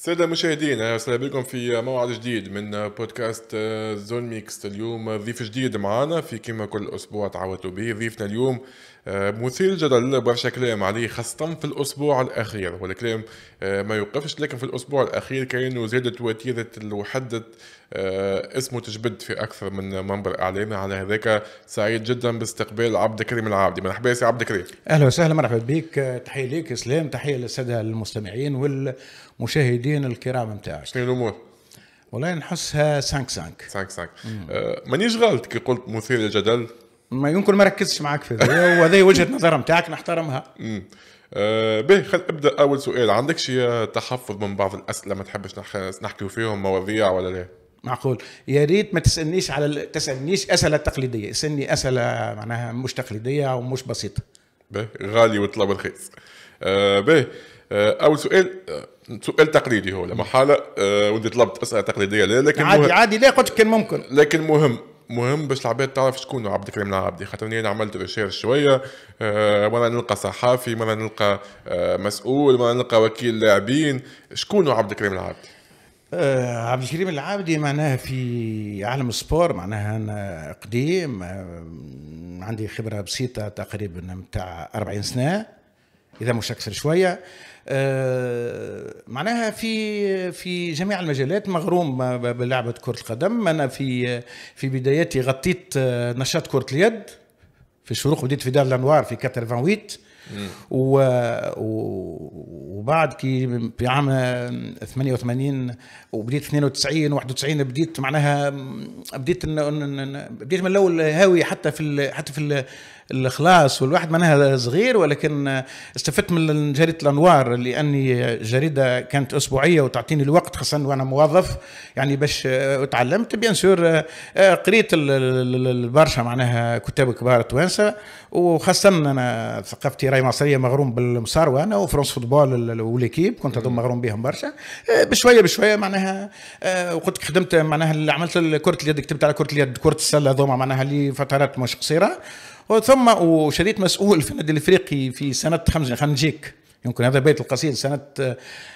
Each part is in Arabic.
السادة مشاهدينا اهلا بكم في موعد جديد من بودكاست زون ميكس اليوم ضيف جديد معنا في كما كل اسبوع تعودتوا به ضيفنا اليوم آه، مثير جدل برشا كلام عليه خاصة في الأسبوع الأخير والكلام آه، ما يوقفش لكن في الأسبوع الأخير كأنه زادت وتيرة الوحدة آه، اسمه تجبد في أكثر من منبر إعلامي على هذاك سعيد جدا باستقبال عبد الكريم العابدي مرحبا يا عبد الكريم أهلا وسهلا مرحبا بك تحية ليك إسلام تحية للسادة المستمعين والمشاهدين الكرام نتاعك شنو الأمور؟ والله نحسها 5 5 5 سانك مانيش غلط كي قلت مثير للجدل ما يمكن ما ركزش معاك في هذا وهذه وجهه نظر نتاعك نحترمها أه به خل ابدا اول سؤال عندك شي تحفظ من بعض الاسئله ما تحبش نحكي فيهم مواضيع ولا لا؟ معقول يا ريت ما تسالنيش على تسالنيش اسئله تقليديه اسالني اسئله معناها مش تقليديه ومش بسيطه به غالي وطلب رخيص أه به آه، اول سؤال آه، سؤال تقليدي هو لما حالة أه ودي طلبت اسئله تقليديه لكن عادي مهم عادي لا قلت كان ممكن لكن مهم مهم باش العباد تعرف شكون عبد الكريم العابدي خاطر انا عملت ريشيرش شويه أه مره نلقى صحافي مره نلقى أه مسؤول مره نلقى وكيل لاعبين شكون عبد الكريم العابدي أه عبد الكريم العابدي معناها في عالم السبور معناها انا قديم آه، عندي خبره بسيطه تقريبا نتاع 40 سنه اذا مش اكثر شويه آه، معناها في في جميع المجالات مغروم بلعبه كره القدم انا في في بداياتي غطيت آه، نشاط كره اليد في الشروق بديت في دار الانوار في 88 و... وبعد كي في عام 88 وبديت 92 91 بديت معناها بديت بديت من الاول هاوي حتى في حتى في ال... الاخلاص والواحد معناها صغير ولكن استفدت من جريده الانوار لاني جريده كانت اسبوعيه وتعطيني الوقت خاصه وانا موظف يعني باش تعلمت بيان سور قريت برشا معناها كتاب كبار توانسه وخاصه انا ثقافتي راي مصريه مغروم بالمصار وانا وفرنسا فوتبول وليكيب كنت هذوما مغروم بهم برشا بشويه بشويه معناها وقلت خدمت معناها اللي عملت كره اليد كتبت على كره اليد كره السله هذوما معناها لفترات مش قصيره وثم وشريط مسؤول في النادي الافريقي في سنه خلينا نجيك يمكن هذا بيت القصيد سنه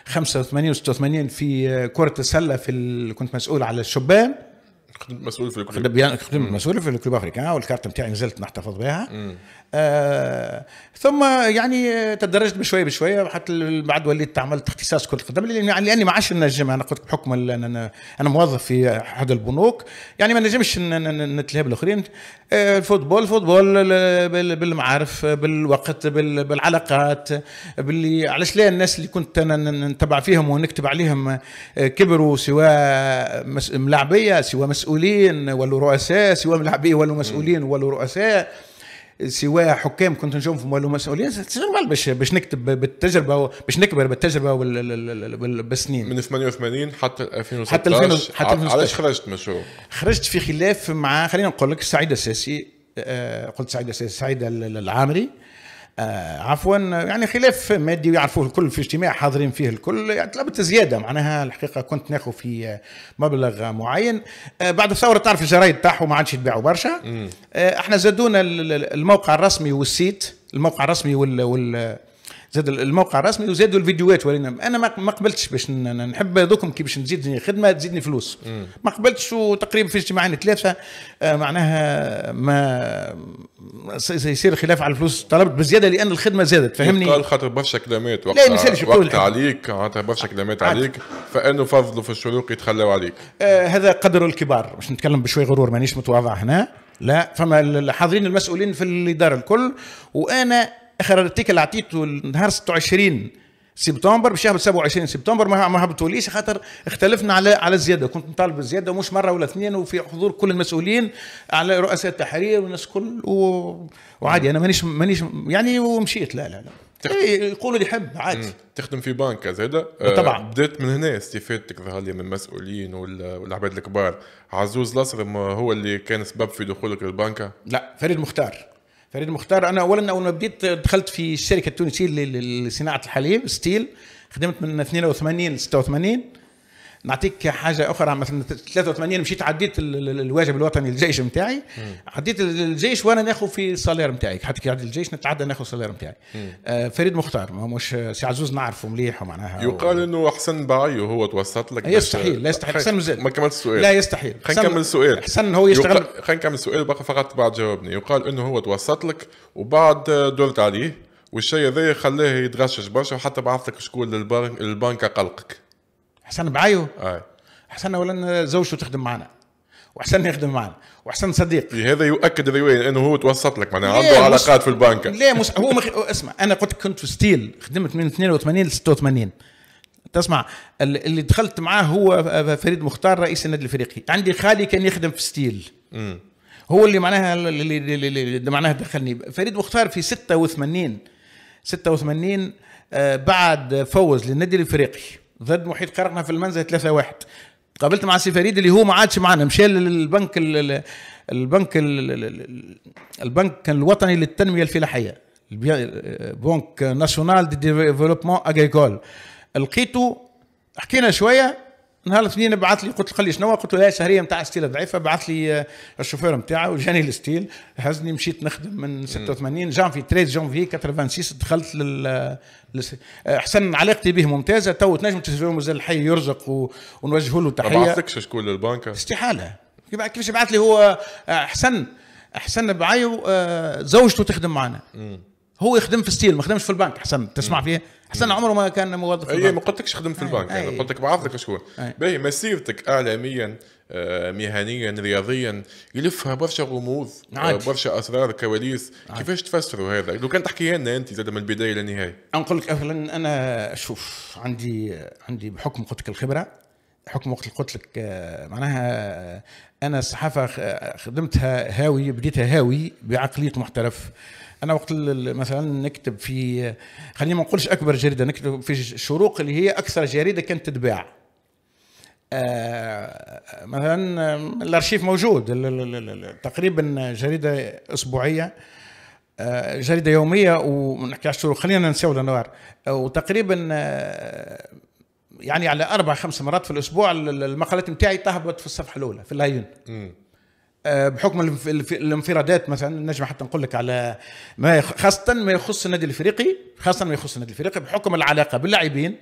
85 و 86 في كره السله في ال... كنت مسؤول على الشبان خدمت مسؤول في الكلوب خدمت يعني مسؤول في الكلوب افريكان والكارت بتاعي نزلت نحتفظ بها آه، ثم يعني تدرجت بشويه بشويه حتى بعد وليت عملت اختصاص كره القدم لاني يعني لاني ما عادش نجم انا قلت بحكم انا انا موظف في احد البنوك يعني ما نجمش نتلهى بالاخرين آه، الفوتبول فوتبول بالمعارف بالوقت بالعلاقات باللي علاش ليه الناس اللي كنت انا نتبع فيهم ونكتب عليهم آه، كبروا سواء ملاعبيه سواء مسؤولين ولا رؤساء سواء من الحبيه ولا مسؤولين ولا رؤساء سواء حكام كنت نشوفهم ولا مسؤولين باش باش نكتب بالتجربه باش نكبر بالتجربه بالسنين من 88 حتى 2016 حتى 2016 حتى 2016 علاش خرجت مشروع؟ خرجت في خلاف مع خلينا نقول لك سعيد الساسي آه، قلت سعيد الساسي سعيد العامري آه، عفوا يعني خلاف مادي ويعرفوه الكل في اجتماع حاضرين فيه الكل يعني طلبت زياده معناها الحقيقه كنت ناخذ في مبلغ معين آه، بعد الثوره تعرف الجرايد تاعهم ما عادش يتباعوا برشا آه، احنا زادونا الموقع الرسمي والسيت الموقع الرسمي وال, وال زاد الموقع الرسمي وزادوا الفيديوهات ولينا انا ما قبلتش باش نحب هذوكم كي باش تزيدني خدمه تزيدني فلوس ما قبلتش وتقريبا في اجتماعين ثلاثه آه معناها ما يصير خلاف على الفلوس طلبت بزياده لان الخدمه زادت فهمني قال خاطر برشا كلامات وقت لا مثالش وقت عليك معناتها برشا كلمات عليك فانه فضلوا في الشروق يتخلوا عليك آه هذا قدر الكبار باش نتكلم بشوي غرور مانيش متواضع هنا لا فما الحاضرين المسؤولين في الاداره الكل وانا اخر ارتيكل اعطيته نهار 26 سبتمبر بشهر 27 سبتمبر ما ما هبطوليش خاطر اختلفنا على على الزياده كنت نطالب بالزياده مش مره ولا اثنين وفي حضور كل المسؤولين على رؤساء التحرير والناس كل و... وعادي انا مانيش مانيش يعني ومشيت لا لا لا تخدم. إيه يقولوا اللي يحب عادي مم. تخدم في بنك زاده آه، آه، طبعا آه بدات من هنا استفادتك ظهر لي من المسؤولين والعباد الكبار عزوز لصرم هو اللي كان سبب في دخولك للبنكه لا فريد مختار فريد مختار انا اولا اول ما بديت دخلت في الشركه التونسيه لصناعه الحليب ستيل خدمت من 82 ل 86 نعطيك حاجه اخرى مثلا 83 مشيت عديت الواجب الوطني الجيش نتاعي عديت الجيش وانا ناخذ في الصالير نتاعي حتى كي عديت الجيش نتعدى ناخذ الصالير نتاعي آه فريد مختار ما مش سي عزوز نعرفه مليح ومعناها يقال و... انه أحسن بعيو هو توسط لك يستحيل لا يستحيل أحسن مازال ما كملت السؤال لا يستحيل خلينا نكمل السؤال أحسن هو يشتغل يقال... خلينا نكمل السؤال بقى فقط بعد جاوبني يقال انه هو توسط لك وبعد درت عليه والشيء هذا خلاه يتغشش برشا وحتى بعث لك شكون للبنك قلقك حسن بعيو آه. حسن اولا زوجته تخدم معنا وحسن يخدم معنا وحسن صديق إيه، هذا يؤكد هذا انه هو توسط لك معناها عنده علاقات في البنك لا مس... هو مخ... اسمع انا قلت كنت في ستيل خدمت من 82 ل 86 تسمع اللي دخلت معاه هو فريد مختار رئيس النادي الافريقي عندي خالي كان يخدم في ستيل م. هو اللي معناها اللي, اللي, اللي معناها دخلني فريد مختار في 86 86 آه، بعد فوز للنادي الافريقي ضد محيط قرقنا في المنزل ثلاثة واحد قابلت مع فريد اللي هو ما عادش معانا مشى للبنك ال البنك ال البنك الوطني للتنميه الفلاحيه بنك ناسيونال دي ديفلوبمون اغريكول لقيته حكينا شويه نهار الاثنين بعث لي قلت له لي شنو قلت له لا إيه، شهريه نتاع ستيل ضعيفه بعث لي آه، الشوفير نتاعه وجاني الستيل هزني مشيت نخدم من 86 جانفي 13 جانفي 86 دخلت لل احسن آه، آه، علاقتي به ممتازه تو تنجم تشوفه مازال حي يرزق ونوجه له تحيه ما بعثكش شكون للبنكه استحاله كيفاش بعث لي هو احسن احسن بعيو زوجته تخدم معنا هو يخدم في ستيل ما خدمش في البنك احسن تسمع فيه احسن عمره ما كان موظف اي ما قلتلكش يخدم في البنك انا قلت لك شكون باهي مسيرتك اعلاميا آه، مهنيا رياضيا يلفها برشا غموض آه، برشا اسرار كواليس كيفاش تفسروا هذا لو كان تحكي لنا انت زاد من البدايه للنهايه نقول لك اولا انا شوف عندي عندي بحكم قلت لك الخبره حكم وقت قلت لك آه، معناها انا الصحافه خدمتها هاوي بديتها هاوي بعقليه محترف انا وقت مثلا نكتب في خلينا ما نقولش اكبر جريده نكتب في الشروق اللي هي اكثر جريده كانت تتباع آه، مثلا الارشيف موجود تقريبا جريده اسبوعيه آه، جريده يوميه ونحكي على الشروق خلينا ننساو الانوار آه، وتقريبا يعني على اربع خمس مرات في الاسبوع المقالات نتاعي تهبط في الصفحه الاولى في اللايون آه، بحكم الانفرادات مثلا نجم حتى نقول لك على ما خاصه ما يخص النادي الافريقي خاصه ما يخص النادي الافريقي بحكم العلاقه باللاعبين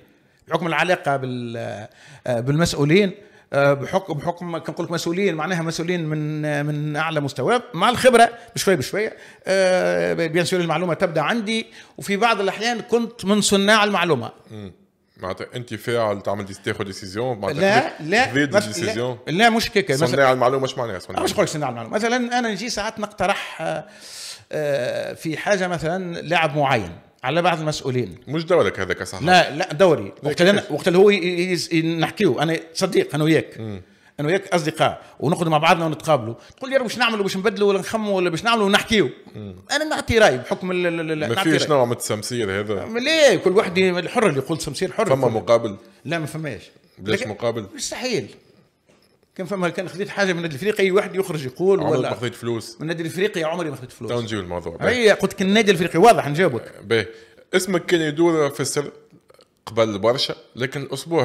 بحكم العلاقه آه، بالمسؤولين آه، بحكم بحكم كنقول لك مسؤولين معناها مسؤولين من من اعلى مستوى مع الخبره بشوي بشوي بيان المعلومه تبدا عندي وفي بعض الاحيان كنت من صناع المعلومه معناتها انت فاعل تعمل دي تاخذ ديسيزيون لا لا لا, ديسيزيون لا مش كيكه مثلا صناع المعلومه مش معناها صناع مش قلت صناع المعلومه مثلا انا نجي ساعات نقترح آه، آه، في حاجه مثلا لاعب معين على بعض المسؤولين مش دورك هذاك صح لا لا دوري وقت وقت اللي هو نحكيو انا صديق انا وياك انا وياك اصدقاء ونقعدوا مع بعضنا ونتقابلوا تقول لي يا نعملوا باش نبدلوا ولا نخموا ولا باش نعملوا ونحكيو انا نعطي راي بحكم ال ما فيش نوع من التسمسير هذا لا كل واحد الحر اللي يقول تسمسير حر فما مقابل لا ما فماش بلاش مقابل مستحيل كان فما كان خذيت حاجه من النادي الافريقي واحد يخرج يقول عمرك ما خذيت فلوس من النادي الافريقي عمري ما خذيت فلوس تو نجيو الموضوع اي قلت لك النادي الافريقي واضح نجاوبك باهي اسمك كان يدور في السر قبل برشا لكن الاسبوع